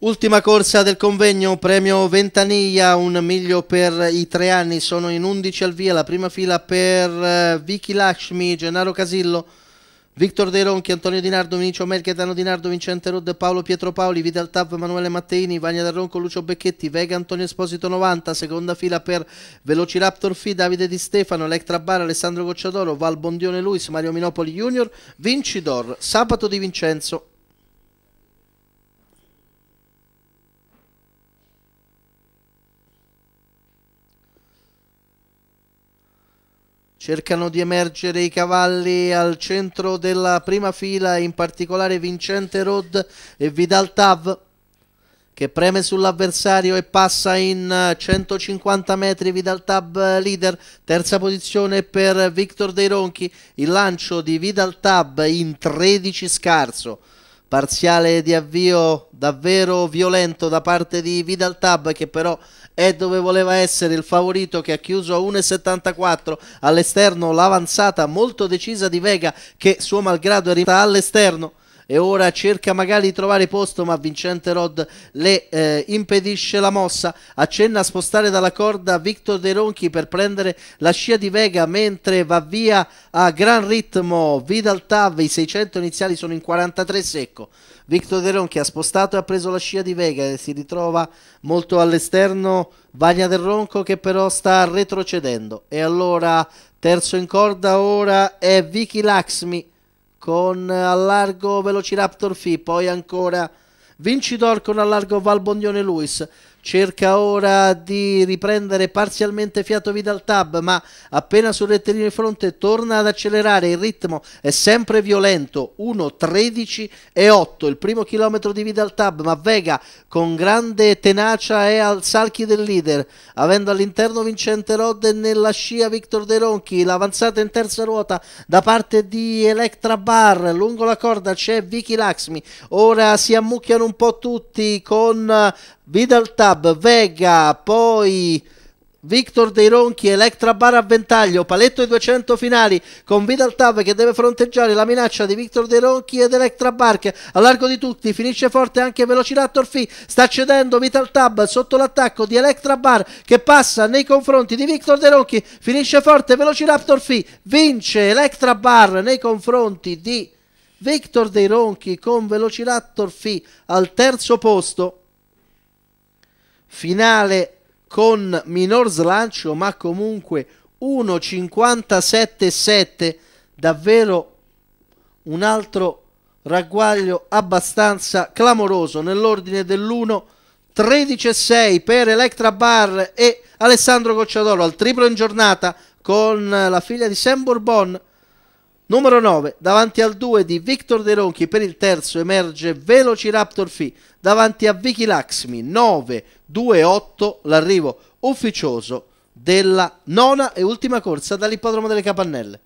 Ultima corsa del convegno, premio Ventaniglia, un miglio per i tre anni, sono in 11 al via, la prima fila per eh, Vicky Lakshmi, Gennaro Casillo, Victor De Ronchi, Antonio Di Nardo, Vinicio Merchetano Di Nardo, Vincente Rod, Paolo Pietro Paoli, Vidal Tav, Emanuele Matteini, Vagna Del Ronco, Lucio Becchetti, Vega Antonio Esposito 90, seconda fila per Velociraptor Fi, Davide Di Stefano, Electra Bara, Alessandro Gocciadoro, Val Bondione Luis, Mario Minopoli Junior, Vincidor, Sabato Di Vincenzo Cercano di emergere i cavalli al centro della prima fila, in particolare Vincente Rod e Vidal Tav che preme sull'avversario e passa in 150 metri Vidal Tab leader, terza posizione per Victor Dei Ronchi, il lancio di Vidal Tab in 13 scarso. Parziale di avvio davvero violento da parte di Vidal Tab che però è dove voleva essere il favorito che ha chiuso a 1,74 all'esterno l'avanzata molto decisa di Vega che suo malgrado è arrivata all'esterno e ora cerca magari di trovare posto ma Vincente Rod le eh, impedisce la mossa, accenna a spostare dalla corda Victor De Ronchi per prendere la scia di Vega mentre va via a gran ritmo Vidal Tav, i 600 iniziali sono in 43 secco. Victor De Ronchi ha spostato e ha preso la scia di Vega e si ritrova molto all'esterno Vagna del Ronco che però sta retrocedendo. E allora terzo in corda ora è Vicky Laxmi con allargo Velociraptor Fi, poi ancora Vincitor con allargo Valbondione Luis, cerca ora di riprendere parzialmente fiato Vidal Tab ma appena sul rettilineo di fronte torna ad accelerare il ritmo è sempre violento 1.13 e 8 il primo chilometro di Vidal Tab ma Vega con grande tenacia è al salchi del leader avendo all'interno Vincente Rodde nella scia Victor De Ronchi l'avanzata in terza ruota da parte di Electra Bar lungo la corda c'è Vicky Laxmi ora si ammucchiano un po' tutti con Vidal Tab, Vega, poi Victor Dei Ronchi, Electra Bar a ventaglio, paletto ai 200 finali con Vidal Tab che deve fronteggiare la minaccia di Victor Dei Ronchi ed Electra Bark a largo di tutti, finisce forte anche Velociraptor Fi, sta cedendo Vidal Tab sotto l'attacco di Electra Bar che passa nei confronti di Victor Dei Ronchi, finisce forte Velociraptor Fi, vince Electra Bar nei confronti di Victor Dei Ronchi con Velociraptor Fi al terzo posto finale con minor slancio ma comunque 1.57.7 davvero un altro ragguaglio abbastanza clamoroso nell'ordine dell'1 13-6 per Electra Bar e Alessandro Cocciadoro al triplo in giornata con la figlia di Sam Bourbon Numero 9, davanti al 2 di Victor De Ronchi per il terzo emerge Velociraptor Fi, davanti a Vicky Laxmi 9, 2, 8 l'arrivo ufficioso della nona e ultima corsa dall'ippodromo delle Capannelle.